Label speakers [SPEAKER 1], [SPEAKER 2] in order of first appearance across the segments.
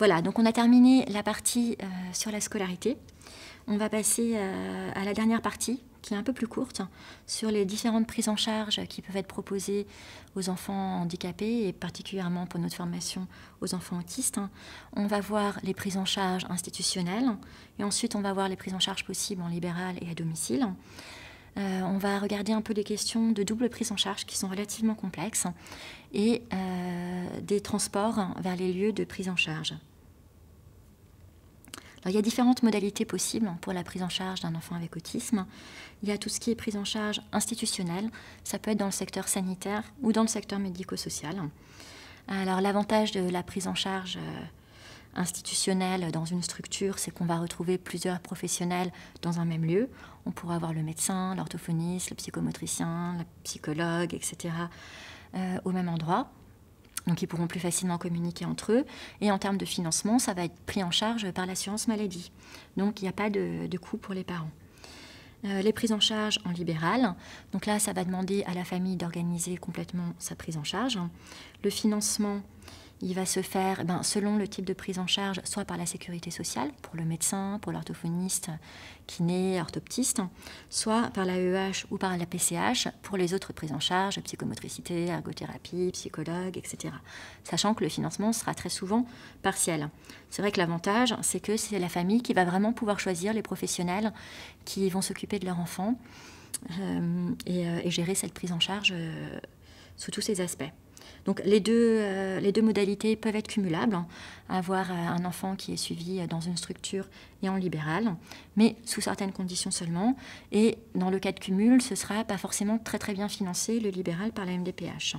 [SPEAKER 1] Voilà, donc on a terminé la partie euh, sur la scolarité. On va passer euh, à la dernière partie, qui est un peu plus courte, hein, sur les différentes prises en charge qui peuvent être proposées aux enfants handicapés et particulièrement pour notre formation aux enfants autistes. Hein. On va voir les prises en charge institutionnelles et ensuite on va voir les prises en charge possibles en libéral et à domicile. Euh, on va regarder un peu les questions de double prise en charge qui sont relativement complexes et des transports vers les lieux de prise en charge il y a différentes modalités possibles pour la prise en charge d'un enfant avec autisme. Il y a tout ce qui est prise en charge institutionnelle, ça peut être dans le secteur sanitaire ou dans le secteur médico-social. Alors l'avantage de la prise en charge euh, institutionnelle dans une structure, c'est qu'on va retrouver plusieurs professionnels dans un même lieu. On pourra avoir le médecin, l'orthophoniste, le psychomotricien, le psychologue, etc. Euh, au même endroit. Donc ils pourront plus facilement communiquer entre eux. Et en termes de financement, ça va être pris en charge par l'assurance maladie. Donc il n'y a pas de, coût pour les parents. Euh, les prises en charge en libéral. Donc là, ça va demander à la famille d'organiser complètement sa prise en charge. Le financement, il va se faire, eh ben, selon le type de prise en charge, soit par la sécurité sociale, pour le médecin, pour l'orthophoniste, kiné, orthoptiste, soit par la l'AEH ou par la PCH pour les autres prises en charge, psychomotricité, ergothérapie, psychologue, etc. Sachant que le financement sera très souvent partiel. C'est vrai que l'avantage, c'est que c'est la famille qui va vraiment pouvoir choisir les professionnels qui vont s'occuper de leur enfant euh, euh, et, gérer cette prise en charge euh, sous tous ses aspects. Donc euh, les deux, modalités peuvent être cumulables, hein. avoir euh, un enfant qui est suivi euh, dans une structure et en libéral, mais sous certaines conditions seulement. Et dans le cas de cumul, ce sera pas forcément très très bien financé, le libéral par la MDPH.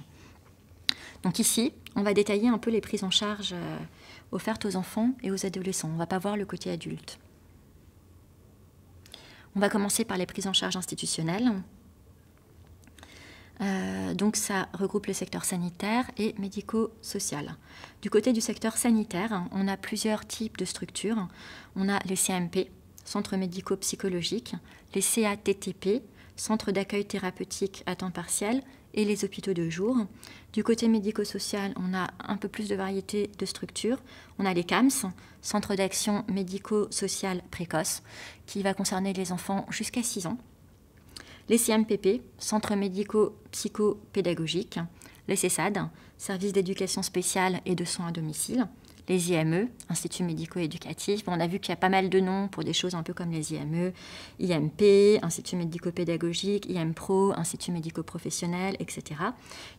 [SPEAKER 1] Donc ici, on va détailler un peu les prises en charge offertes aux enfants et aux adolescents. On ne va pas voir le côté adulte. On va commencer par les prises en charge institutionnelles. Euh, donc ça regroupe le secteur sanitaire et médico-social. Du côté du secteur sanitaire, on a plusieurs types de structures. On a les CMP, centres médico-psychologiques, les CATTP, centres d'accueil thérapeutique à temps partiel, et les hôpitaux de jour. Du côté médico-social, on a un peu plus de variété de structures. On a les CAMS, centres d'action médico-social précoce, qui va concerner les enfants jusqu'à 6 ans les CMPP, centres médico psychopédagogiques, les CESAD, services d'éducation spéciale et de soins à domicile, les IME, instituts médico-éducatifs. On a vu qu'il y a pas mal de noms pour des choses un peu comme les IME, IMP, instituts médico-pédagogiques, IMPRO, instituts médico-professionnels, etc.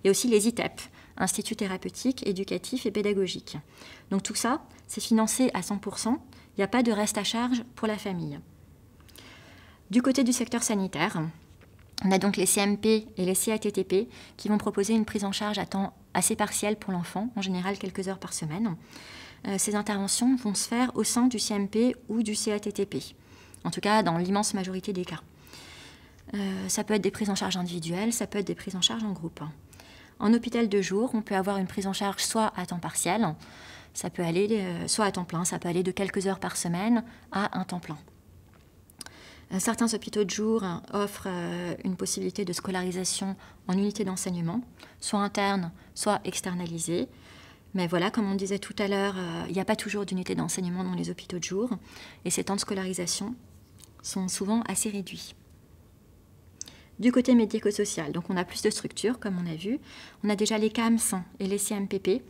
[SPEAKER 1] Et aussi les ITEP, instituts thérapeutiques, éducatifs et pédagogiques. Donc tout ça, c'est financé à 100%. Il n'y a pas de reste à charge pour la famille. Du côté du secteur sanitaire, on a donc les CMP et les CATTP qui vont proposer une prise en charge à temps assez partiel pour l'enfant, en général quelques heures par semaine. Euh, ces interventions vont se faire au sein du CMP ou du CATTP, en tout cas dans l'immense majorité des cas. Euh, ça peut être des prises en charge individuelles, ça peut être des prises en charge en groupe. En hôpital de jour, on peut avoir une prise en charge soit à temps partiel, ça peut aller euh, soit à temps plein, ça peut aller de quelques heures par semaine à un temps plein. Euh, certains hôpitaux de jour euh, offrent euh, une possibilité de scolarisation en unité d'enseignement, soit interne, soit externalisée. Mais voilà, comme on disait tout à l'heure, il n'y a pas toujours d'unité d'enseignement dans les hôpitaux de jour, et ces temps de scolarisation sont souvent assez réduits. Du côté médico-social, donc on a plus de structures, comme on a vu. On a déjà les CAMS et les CMPP,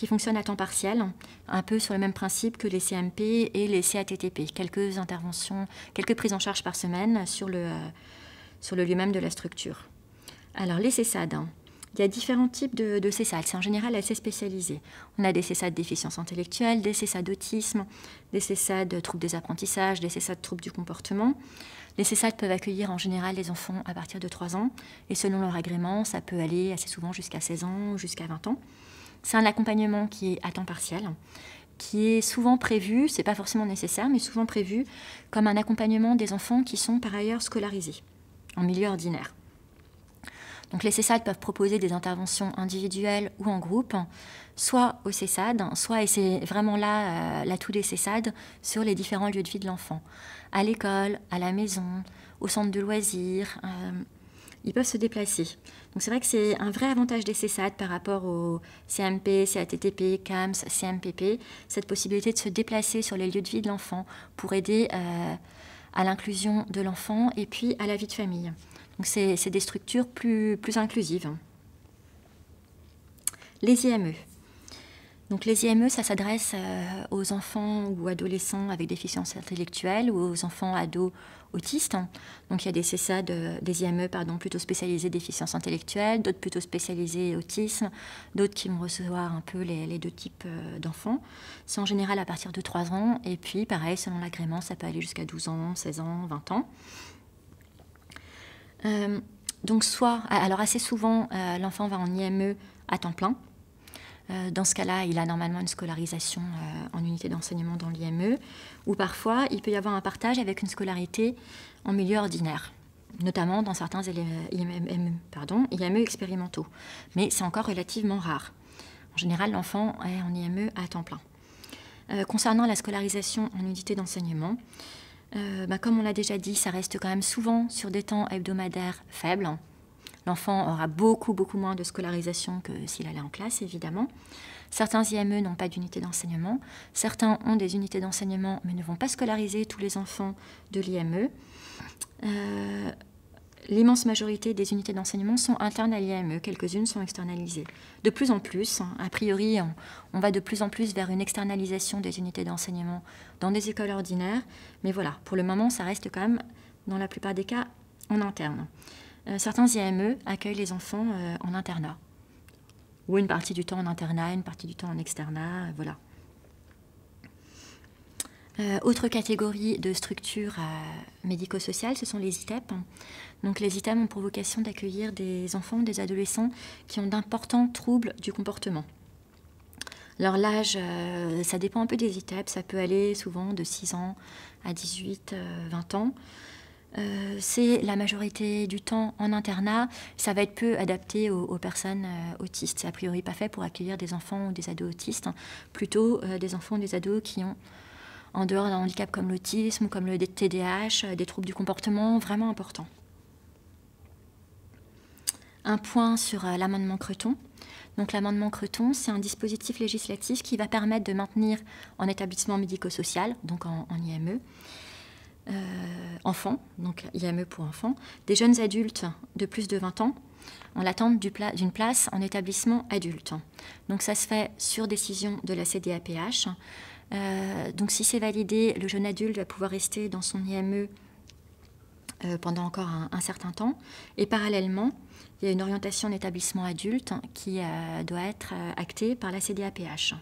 [SPEAKER 1] qui fonctionnent à temps partiel, un peu sur le même principe que les CMP et les CATTP. Quelques interventions, quelques prises en charge par semaine sur le, sur le lieu même de la structure. Alors, les CESAD. Hein. Il y a différents types de, de C'est en général assez spécialisé. On a des CESAD déficience intellectuelle, des CESAD d'autisme, des CESAD troubles des apprentissages, des CESAD troubles du comportement. Les CESAD peuvent accueillir en général les enfants à partir de 3 ans et selon leur agrément, ça peut aller assez souvent jusqu'à 16 ans, jusqu'à 20 ans. C'est un accompagnement qui est à temps partiel, qui est souvent prévu, c'est pas forcément nécessaire, mais souvent prévu comme un accompagnement des enfants qui sont par ailleurs scolarisés en milieu ordinaire. Donc les CESAD peuvent proposer des interventions individuelles ou en groupe, soit au CESAD, soit, et c'est vraiment là euh, l'atout des CESAD, sur les différents lieux de vie de l'enfant. À l'école, à la maison, au centre de loisirs, euh, ils peuvent se déplacer. Donc c'est vrai que c'est un vrai avantage des CESAT par rapport au CMP, CATTP, CAMS, CMPP, cette possibilité de se déplacer sur les lieux de vie de l'enfant pour aider euh, à l'inclusion de l'enfant et puis à la vie de famille. Donc c'est des structures plus, plus inclusives. Les IME les IME, ça s'adresse euh, aux enfants ou adolescents avec déficience intellectuelle ou aux enfants ados autistes. Donc il y a des CSA, de des IME pardon, plutôt spécialisés déficience intellectuelle, d'autres plutôt spécialisés autisme, d'autres qui vont recevoir un peu les, deux types euh, d'enfants. C'est en général à partir de 3 ans et puis pareil, selon l'agrément, ça peut aller jusqu'à 12 ans, 16 ans, 20 ans. Euh, donc soit, alors assez souvent, l'enfant va en IME à temps plein, euh, dans ce cas-là, il a normalement une scolarisation euh, en unité d'enseignement dans l'IME, ou parfois il peut y avoir un partage avec une scolarité en milieu ordinaire, notamment dans certains IME, e expérimentaux. Mais c'est encore relativement rare. En général, l'enfant est en IME à temps plein. Euh, concernant la scolarisation en unité d'enseignement, bah, comme on l'a déjà dit, ça reste quand même souvent sur des temps hebdomadaires faibles, L'enfant aura beaucoup, beaucoup moins de scolarisation que s'il allait en classe, évidemment. Certains IME n'ont pas d'unité d'enseignement. Certains ont des unités d'enseignement, mais ne vont pas scolariser tous les enfants de l'IME. Euh, l'immense majorité des unités d'enseignement sont internes à l'IME, quelques-unes sont externalisées. De plus en plus, hein. a priori, on, on, va de plus en plus vers une externalisation des unités d'enseignement dans des écoles ordinaires, mais voilà, pour le moment, ça reste quand même, dans la plupart des cas, en interne. Euh, certains IME accueillent les enfants euh, en internat, ou une partie du temps en internat, une partie du temps en externat, euh, voilà. autre catégorie de structures médico-sociales, ce sont les ITEP. Donc les ITEP ont pour vocation d'accueillir des enfants, des adolescents qui ont d'importants troubles du comportement. Leur l'âge, ça dépend un peu des ITEP, ça peut aller souvent de 6 ans à 18, 20 ans. Euh, c'est la majorité du temps en internat. Ça va être peu adapté aux, personnes euh, autistes. C'est a priori pas fait pour accueillir des enfants ou des ados autistes, hein. plutôt euh, des enfants ou des ados qui ont, en dehors d'un handicap comme l'autisme comme le TDAH, des troubles du comportement vraiment importants. Un point sur l'amendement Creton. Donc l'amendement Creton, c'est un dispositif législatif qui va permettre de maintenir en établissement médico-social, donc en IME, euh, enfants, donc IME pour enfants, des jeunes adultes de plus de 20 ans en attente d'une place en établissement adulte. Donc ça se fait sur décision de la CDAPH. Euh, donc si c'est validé, le jeune adulte va pouvoir rester dans son IME euh, pendant encore un, certain temps. Et parallèlement, il y a une orientation en établissement adulte qui doit être actée par la CDAPH.